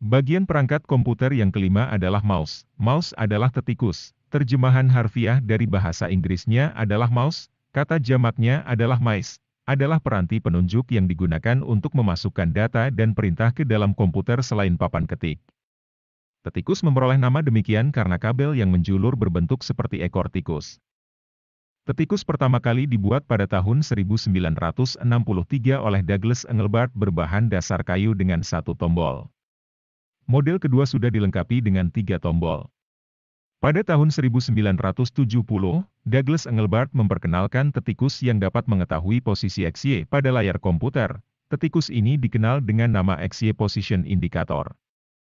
Bagian perangkat komputer yang kelima adalah mouse. Mouse adalah tetikus. Terjemahan harfiah dari bahasa Inggrisnya adalah mouse, kata jamaknya adalah mice. Adalah peranti penunjuk yang digunakan untuk memasukkan data dan perintah ke dalam komputer selain papan ketik. Tetikus memperoleh nama demikian karena kabel yang menjulur berbentuk seperti ekor tikus. Tetikus pertama kali dibuat pada tahun 1963 oleh Douglas Engelbart berbahan dasar kayu dengan satu tombol model kedua sudah dilengkapi dengan tiga tombol. Pada tahun 1970, Douglas Engelbart memperkenalkan tetikus yang dapat mengetahui posisi XY pada layar komputer. Tetikus ini dikenal dengan nama XY Position Indicator.